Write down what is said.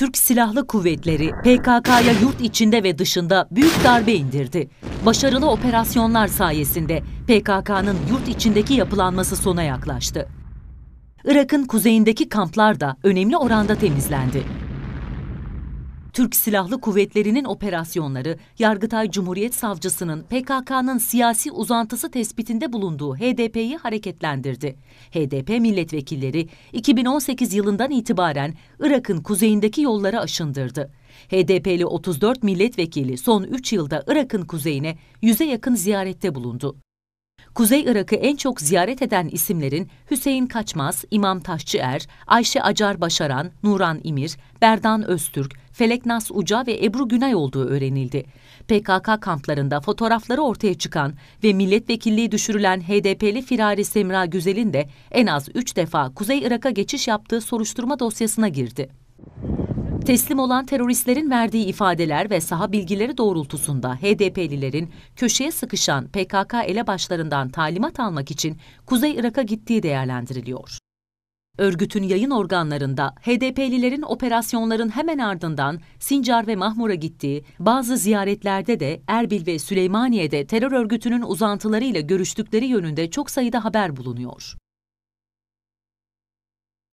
Türk Silahlı Kuvvetleri PKK'ya yurt içinde ve dışında büyük darbe indirdi. Başarılı operasyonlar sayesinde PKK'nın yurt içindeki yapılanması sona yaklaştı. Irak'ın kuzeyindeki kamplar da önemli oranda temizlendi. Türk Silahlı Kuvvetleri'nin operasyonları, Yargıtay Cumhuriyet Savcısının PKK'nın siyasi uzantısı tespitinde bulunduğu HDP'yi hareketlendirdi. HDP milletvekilleri 2018 yılından itibaren Irak'ın kuzeyindeki yollara aşındırdı. HDP'li 34 milletvekili son 3 yılda Irak'ın kuzeyine 100'e yakın ziyarette bulundu. Kuzey Irak'ı en çok ziyaret eden isimlerin Hüseyin Kaçmaz, İmam Taşçıer, Ayşe Acar Başaran, Nuran İmir, Berdan Öztürk, Feleknas Uca ve Ebru Günay olduğu öğrenildi. PKK kamplarında fotoğrafları ortaya çıkan ve milletvekilliği düşürülen HDP'li Firari Semra Güzel'in de en az 3 defa Kuzey Irak'a geçiş yaptığı soruşturma dosyasına girdi. Teslim olan teröristlerin verdiği ifadeler ve saha bilgileri doğrultusunda HDP'lilerin köşeye sıkışan PKK elebaşlarından talimat almak için Kuzey Irak'a gittiği değerlendiriliyor. Örgütün yayın organlarında HDP'lilerin operasyonların hemen ardından Sincar ve Mahmur'a gittiği, bazı ziyaretlerde de Erbil ve Süleymaniye'de terör örgütünün uzantılarıyla görüştükleri yönünde çok sayıda haber bulunuyor.